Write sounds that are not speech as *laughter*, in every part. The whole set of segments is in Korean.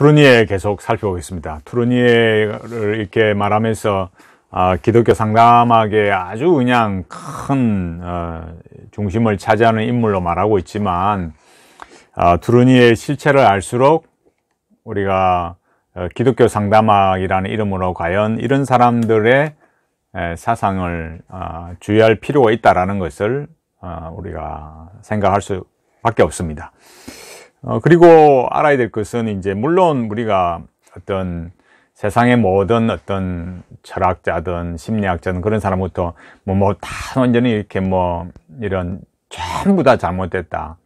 투르니에 계속 살펴보겠습니다. 투르니에를 이렇게 말하면서 어, 기독교 상담학의 아주 그냥 큰 어, 중심을 차지하는 인물로 말하고 있지만 어, 아, 두루니의 실체를 알수록 우리가 어, 기독교 상담학이라는 이름으로 과연 이런 사람들의 사상을 아, 주의할 필요가 있다라는 것을 어, 우리가 생각할 수밖에 없습니다. 어, 그리고 알아야 될 것은 이제 물론 우리가 어떤 세상의 모든 어떤 철학자든 심리학자든 그런 사람부터 뭐 뭐 다 완전히 이렇게 뭐 이런 전부 다 잘못됐다.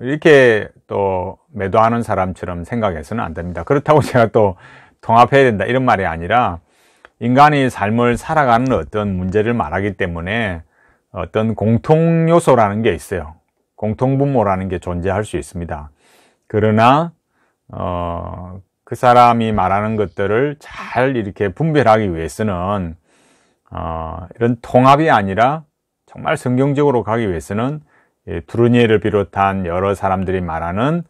이렇게 또 매도하는 사람처럼 생각해서는 안 됩니다. 그렇다고 *laughs* 제가 또 통합해야 된다 이런 말이 아니라 인간이 삶을 살아가는 어떤 문제를 말하기 때문에 어떤 공통 요소라는 게 있어요. 공통분모라는 게 존재할 수 있습니다. 그러나 어, 그 사람이 말하는 것들을 잘 이렇게 분별하기 위해서는 어, 이런 통합이 아니라 정말 성경적으로 가기 위해서는 예, 두루니엘을 비롯한 여러 사람들이 말하는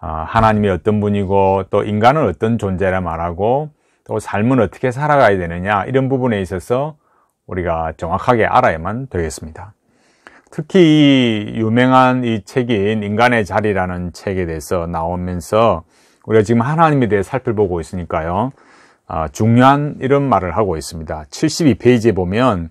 어, 하나님이 어떤 분이고 또 인간은 어떤 존재라 말하고 또 삶은 어떻게 살아가야 되느냐 이런 부분에 있어서 우리가 정확하게 알아야만 되겠습니다. 특히 이 유명한 이 책인 인간의 자리라는 책에 대해서 나오면서 우리가 지금 하나님에 대해 살펴보고 있으니까요. 아, 중요한 이런 말을 하고 있습니다. 72페이지에 보면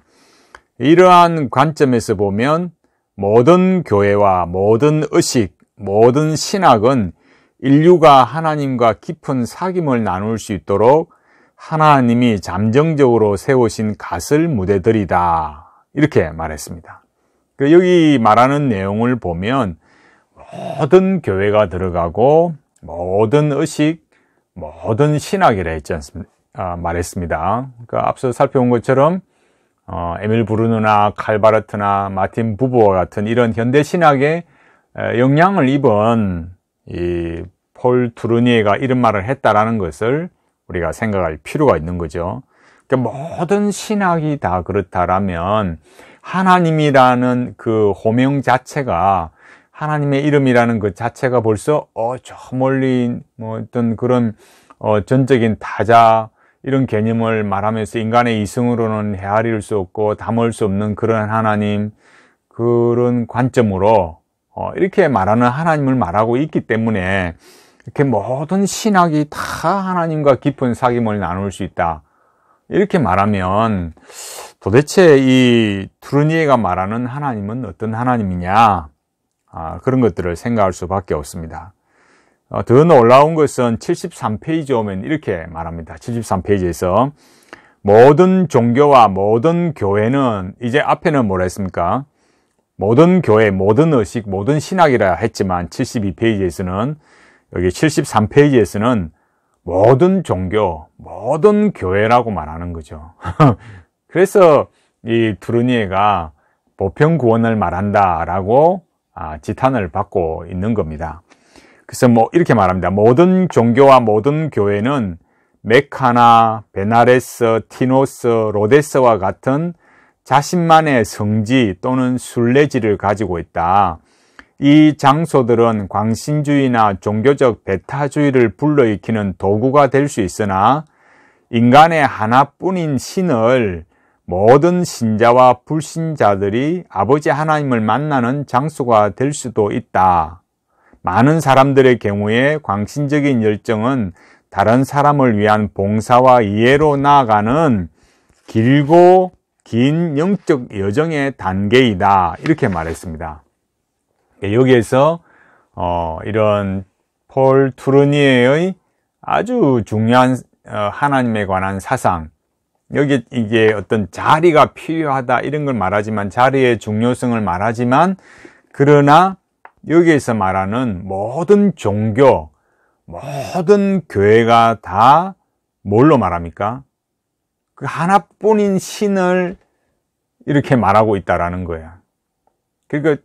이러한 관점에서 보면 모든 교회와 모든 의식, 모든 신학은 인류가 하나님과 깊은 사귐을 나눌 수 있도록 하나님이 잠정적으로 세우신 갓을 무대들이다. 이렇게 말했습니다. 그 여기 말하는 내용을 보면 모든 교회가 들어가고 모든 의식, 모든 신학이라 했지 않습니까? 아, 말했습니다. 그러니까 앞서 살펴본 것처럼 어, 에밀 브루누나 칼바르트나 마틴 부부와 같은 이런 현대 신학에 영향을 입은 이 폴두르니에가 이런 말을 했다라는 것을 우리가 생각할 필요가 있는 거죠. 그러니까 모든 신학이 다 그렇다라면 하나님이라는 그 호명 자체가 하나님의 이름이라는 그 자체가 벌써 어저 멀리 뭐 어떤 그런 어 전적인 타자 이런 개념을 말하면서 인간의 이성으로는 헤아릴 수 없고 담을 수 없는 그런 하나님 그런 관점으로 어 이렇게 말하는 하나님을 말하고 있기 때문에 이렇게 모든 신학이 다 하나님과 깊은 사귐을 나눌 수 있다. 이렇게 말하면 도대체 이트루니에가 말하는 하나님은 어떤 하나님이냐 아, 그런 것들을 생각할 수밖에 없습니다. 어, 더 놀라운 것은 73페이지 오면 이렇게 말합니다. 73페이지에서 모든 종교와 모든 교회는 이제 앞에는 뭐라 했습니까? 모든 교회, 모든 의식, 모든 신학이라 했지만 72페이지에서는 여기 73페이지에서는 모든 종교, 모든 교회라고 말하는 거죠. *laughs* 그래서 이두루니에가 보편 구원을 말한다라고 아, 지탄을 받고 있는 겁니다. 그래서 뭐 이렇게 말합니다. 모든 종교와 모든 교회는 메카나, 베나레스, 티노스, 로데스와 같은 자신만의 성지 또는 순례지를 가지고 있다. 이 장소들은 광신주의나 종교적 배타주의를 불러일으키는 도구가 될 수 있으나 인간의 하나뿐인 신을 모든 신자와 불신자들이 아버지 하나님을 만나는 장소가 될 수도 있다. 많은 사람들의 경우에 광신적인 열정은 다른 사람을 위한 봉사와 이해로 나아가는 길고 긴 영적 여정의 단계이다. 이렇게 말했습니다. 예, 여기에서 어, 이런 폴 투르니에의 아주 중요한 어, 하나님에 관한 사상, 여기 이게 어떤 자리가 필요하다 이런 걸 말하지만 자리의 중요성을 말하지만 그러나 여기에서 말하는 모든 종교, 모든 교회가 다 뭘로 말합니까? 그 하나뿐인 신을 이렇게 말하고 있다라는 거야. 그러니까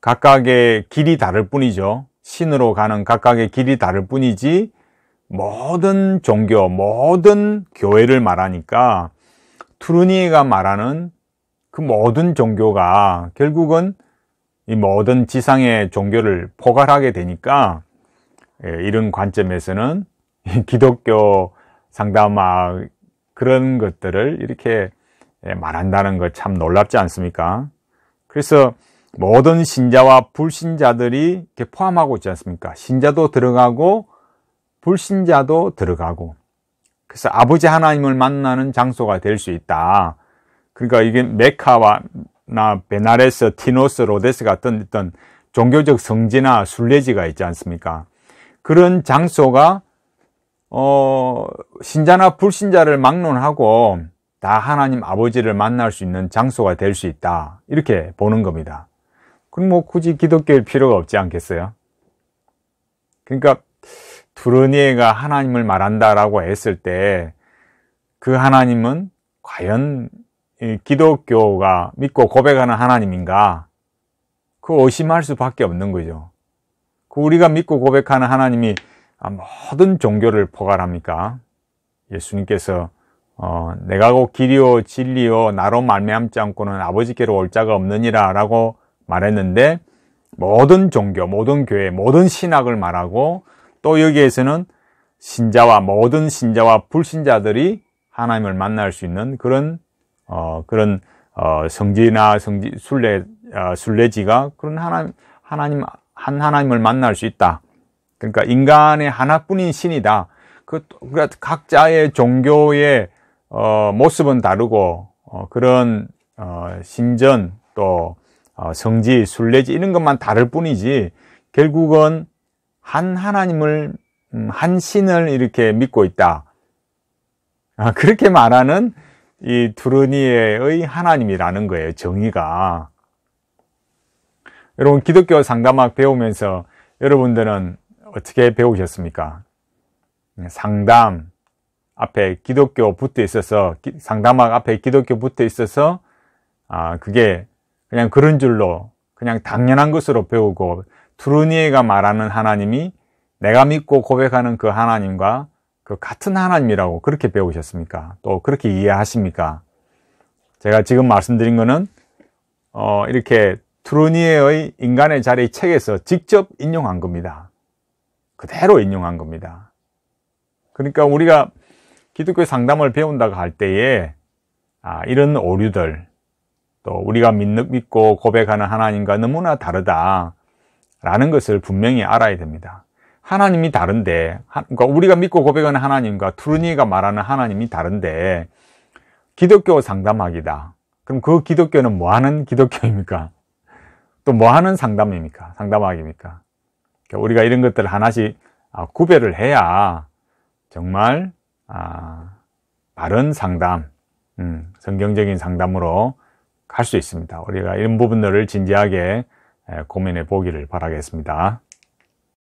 각각의 길이 다를 뿐이죠. 신으로 가는 각각의 길이 다를 뿐이지 모든 종교, 모든 교회를 말하니까 투르니에가 말하는 그 모든 종교가 결국은 이 모든 지상의 종교를 포괄하게 되니까 예, 이런 관점에서는 기독교 상담학 그런 것들을 이렇게 예, 말한다는 것 참 놀랍지 않습니까? 그래서 모든 신자와 불신자들이 이렇게 포함하고 있지 않습니까? 신자도 들어가고 불신자도 들어가고 그래서 아버지 하나님을 만나는 장소가 될 수 있다. 그러니까 이게 메카나 베나레스, 티노스, 로데스 같은 어떤 종교적 성지나 순례지가 있지 않습니까? 그런 장소가 어, 신자나 불신자를 막론하고 다 하나님 아버지를 만날 수 있는 장소가 될 수 있다. 이렇게 보는 겁니다. 그럼 뭐 굳이 기독교일 필요가 없지 않겠어요? 그러니까 두르니에가 하나님을 말한다라고 했을 때 그 하나님은 과연 기독교가 믿고 고백하는 하나님인가? 그 의심할 수밖에 없는 거죠. 그 우리가 믿고 고백하는 하나님이 아, 모든 종교를 포괄합니까? 예수님께서 어, 내가 곧 길이요 진리요 나로 말미암지 않고는 아버지께로 올 자가 없느니라라고 말했는데 모든 종교, 모든 교회, 모든 신학을 말하고 또 여기에서는 신자와 모든 신자와 불신자들이 하나님을 만날 수 있는 그런 어, 그런 어, 성지나 성지 순례 어, 순례지가 그런 하나 하나님 한 하나님을 만날 수 있다. 그러니까 인간의 하나뿐인 신이다. 그 그러니까 각자의 종교의 어, 모습은 다르고 어, 그런 어, 신전 또 어, 성지 순례지 이런 것만 다를 뿐이지 결국은 한 하나님을 음, 한 신을 이렇게 믿고 있다. 아, 그렇게 말하는 이 두루니에의 하나님이라는 거예요. 정의가. 여러분 기독교 상담학 배우면서 여러분들은 어떻게 배우셨습니까? 상담 앞에 기독교 붙어 있어서 상담학 앞에 기독교 붙어 있어서 아 그게 그냥 그런 줄로 그냥 당연한 것으로 배우고 두루니에가 말하는 하나님이 내가 믿고 고백하는 그 하나님과 그 같은 하나님이라고 그렇게 배우셨습니까? 또 그렇게 이해하십니까? 제가 지금 말씀드린 거는 어, 이렇게 트루니에의 인간의 자리 책에서 직접 인용한 겁니다. 그대로 인용한 겁니다. 그러니까 우리가 기독교 상담을 배운다고 할 때에 아, 이런 오류들 또 우리가 믿, 믿고 고백하는 하나님과 너무나 다르다. 라는 것을 분명히 알아야 됩니다. 하나님이 다른데, 그러니까 우리가 믿고 고백하는 하나님과 투르니가 말하는 하나님이 다른데, 기독교 상담학이다. 그럼 그 기독교는 뭐 하는 기독교입니까? 또 뭐 하는 상담입니까? 상담학입니까? 그러니까 우리가 이런 것들을 하나씩 아, 구별을 해야 정말 아, 바른 상담, 음, 성경적인 상담으로 갈 수 있습니다. 우리가 이런 부분들을 진지하게 고민해 보기를 바라겠습니다.